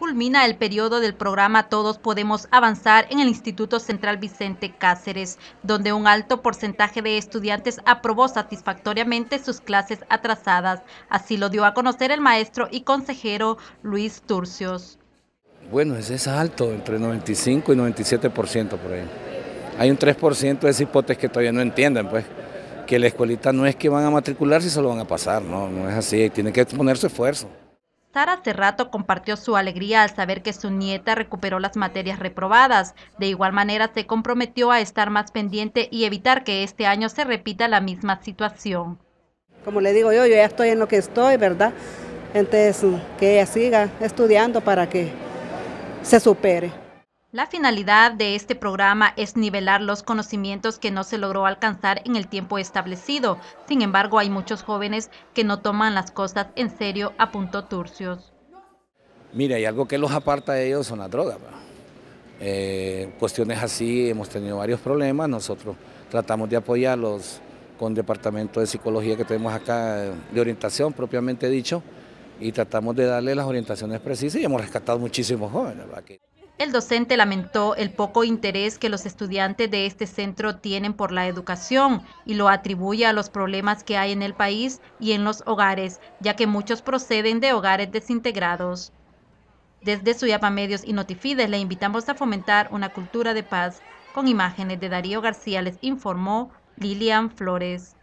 culmina el periodo del programa Todos Podemos Avanzar en el Instituto Central Vicente Cáceres, donde un alto porcentaje de estudiantes aprobó satisfactoriamente sus clases atrasadas. Así lo dio a conocer el maestro y consejero Luis Turcios. Bueno, ese es alto, entre 95 y 97% por ahí. Hay un 3% de hipótesis que todavía no entienden, pues que la escuelita no es que van a matricularse y se lo van a pasar, no, no es así, tiene que poner su esfuerzo. Sara rato compartió su alegría al saber que su nieta recuperó las materias reprobadas. De igual manera, se comprometió a estar más pendiente y evitar que este año se repita la misma situación. Como le digo yo, yo ya estoy en lo que estoy, ¿verdad? Entonces, que ella siga estudiando para que se supere. La finalidad de este programa es nivelar los conocimientos que no se logró alcanzar en el tiempo establecido. Sin embargo, hay muchos jóvenes que no toman las cosas en serio, apuntó Turcios. Mira, hay algo que los aparta de ellos son las drogas. Eh, cuestiones así, hemos tenido varios problemas. Nosotros tratamos de apoyarlos con departamento de psicología que tenemos acá, eh, de orientación propiamente dicho, y tratamos de darle las orientaciones precisas y hemos rescatado muchísimos jóvenes. El docente lamentó el poco interés que los estudiantes de este centro tienen por la educación y lo atribuye a los problemas que hay en el país y en los hogares, ya que muchos proceden de hogares desintegrados. Desde Suyapa Medios y Notifides le invitamos a fomentar una cultura de paz. Con imágenes de Darío García les informó Lilian Flores.